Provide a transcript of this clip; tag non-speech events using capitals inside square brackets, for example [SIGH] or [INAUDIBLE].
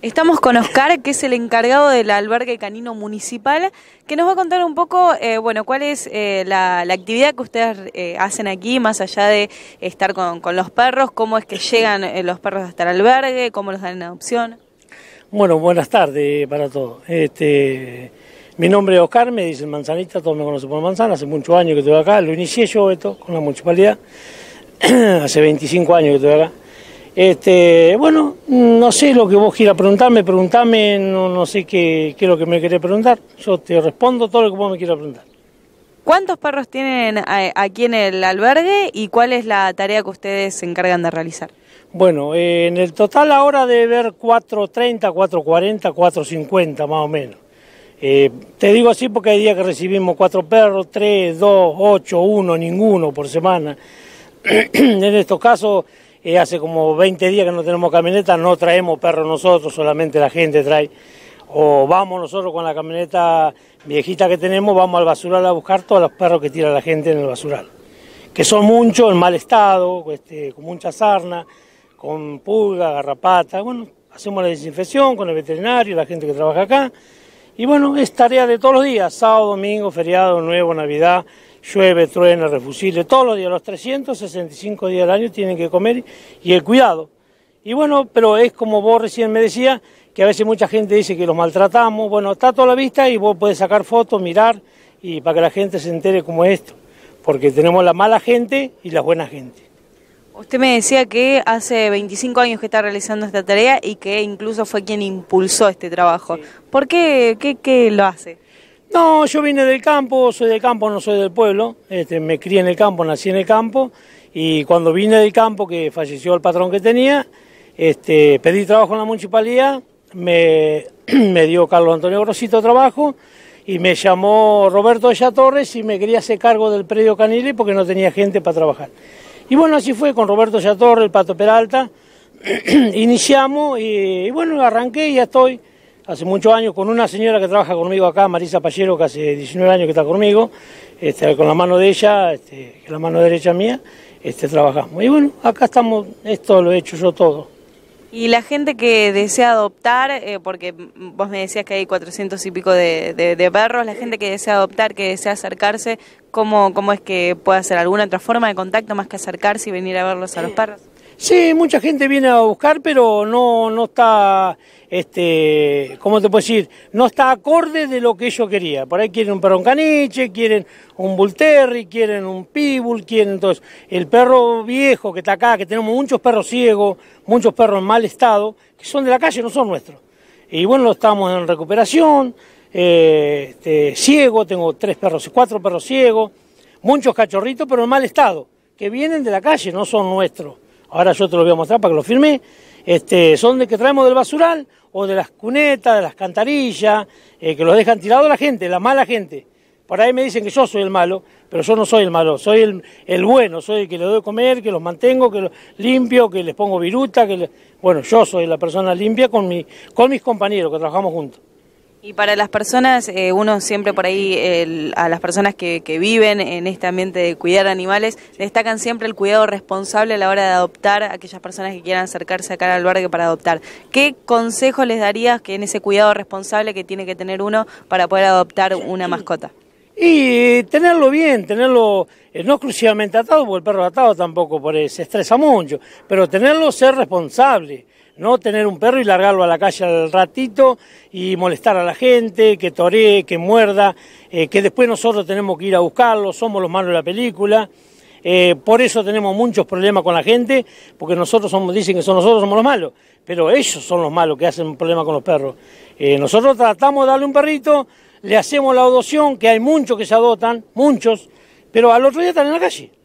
Estamos con Oscar, que es el encargado del albergue canino municipal, que nos va a contar un poco, eh, bueno, cuál es eh, la, actividad que ustedes eh, hacen aquí, más allá de estar con, con los perros, cómo es que llegan los perros hasta el albergue, cómo los dan en adopción. Bueno, buenas tardes para todos. Este, mi nombre es Oscar, me dicen Manzanita, todos me conocen por Manzana, hace muchos años que estoy acá, lo inicié yo esto con la municipalidad, [CLEARS THROAT] hace 25 años que estoy acá. Este, bueno, no sé lo que vos quieras preguntarme, preguntame, no, sé qué, es lo que me querés preguntar. Yo te respondo todo lo que vos me quieras preguntar. ¿Cuántos perros tienen eh, aquí en el albergue y cuál es la tarea que ustedes se encargan de realizar? Bueno, eh, en el total ahora debe haber 430, 440, 450 más o menos. Eh, te digo así porque hay días que recibimos cuatro perros, tres, dos, ocho, uno, ninguno por semana. [CLEARS THROAT] en estos casos hace como 20 días que no tenemos camioneta, no traemos perros nosotros, solamente la gente trae. O vamos nosotros con la camioneta viejita que tenemos, vamos al basural a buscar todos los perros que tira la gente en el basural. Que son muchos, en mal estado, este, con mucha sarna, con pulga, garrapata. Bueno, hacemos la desinfección con el veterinario, la gente que trabaja acá. Y bueno, es tarea de todos los días, sábado, domingo, feriado, nuevo, Navidad llueve, truena, refusile, todos los días, los 365 días del año tienen que comer y el cuidado. Y bueno, pero es como vos recién me decías, que a veces mucha gente dice que los maltratamos, bueno, está toda la vista y vos puedes sacar fotos, mirar y para que la gente se entere cómo es esto, porque tenemos la mala gente y la buena gente. Usted me decía que hace 25 años que está realizando esta tarea y que incluso fue quien impulsó este trabajo. ¿Por qué, qué lo hace? No, yo vine del campo, soy del campo, no soy del pueblo. Este, me crié en el campo, nací en el campo. Y cuando vine del campo, que falleció el patrón que tenía, este, pedí trabajo en la municipalidad. Me, [CLEARS THROAT] me dio Carlos Antonio Grosito trabajo y me llamó Roberto Ella Torres y me quería hacer cargo del predio Canile porque no tenía gente para trabajar. Y bueno, así fue con Roberto Ella Torres, el Pato Peralta. [CLEARS THROAT] Iniciamos y bueno, arranqué y ya estoy hace muchos años con una señora que trabaja conmigo acá, Marisa Pallero, que hace 19 años que está conmigo, este, con la mano de ella, este, la mano derecha mía, este, trabajamos. Y bueno, acá estamos, esto lo he hecho yo todo. Y la gente que desea adoptar, eh, porque vos me decías que hay 400 y pico de, perros, la gente que desea adoptar, que desea acercarse, ¿cómo, ¿cómo es que puede hacer alguna otra forma de contacto más que acercarse y venir a verlos a los perros? Sí, mucha gente viene a buscar, pero no, no está, este, ¿cómo te puedo decir? No está acorde de lo que ellos quería. Por ahí quieren un perro caniche, quieren un bullterry, quieren un pibul, quieren entonces el perro viejo que está acá, que tenemos muchos perros ciegos, muchos perros en mal estado, que son de la calle, no son nuestros. Y bueno, estamos en recuperación, eh, este, ciego, tengo tres perros, cuatro perros ciegos, muchos cachorritos, pero en mal estado, que vienen de la calle, no son nuestros. Ahora yo te lo voy a mostrar para que lo firme. Este, son de que traemos del basural o de las cunetas, de las cantarillas, eh, que los dejan tirados la gente, la mala gente. Por ahí me dicen que yo soy el malo, pero yo no soy el malo, soy el, bueno, soy el que le doy comer, que los mantengo, que los limpio, que les pongo viruta, que bueno, yo soy la persona limpia con, mi, con mis compañeros que trabajamos juntos. Y para las personas, eh, uno siempre por ahí, a las personas que, que, viven en este ambiente de cuidar animales, destacan siempre el cuidado responsable a la hora de adoptar a aquellas personas que quieran acercarse acá al albergue para adoptar. ¿Qué consejo les darías que en ese cuidado responsable que tiene que tener uno para poder adoptar una mascota? Y tenerlo bien, tenerlo eh, no exclusivamente atado, porque el perro atado tampoco por se estresa mucho, pero tenerlo ser responsable no tener un perro y largarlo a la calle al ratito y molestar a la gente, que toree, que muerda, eh, que después nosotros tenemos que ir a buscarlo, somos los malos de la película. Eh, por eso tenemos muchos problemas con la gente, porque nosotros somos, dicen que son nosotros somos los malos, pero ellos son los malos que hacen problemas con los perros. Eh, nosotros tratamos de darle un perrito, le hacemos la adopción, que hay muchos que se adoptan, muchos, pero al otro día están en la calle.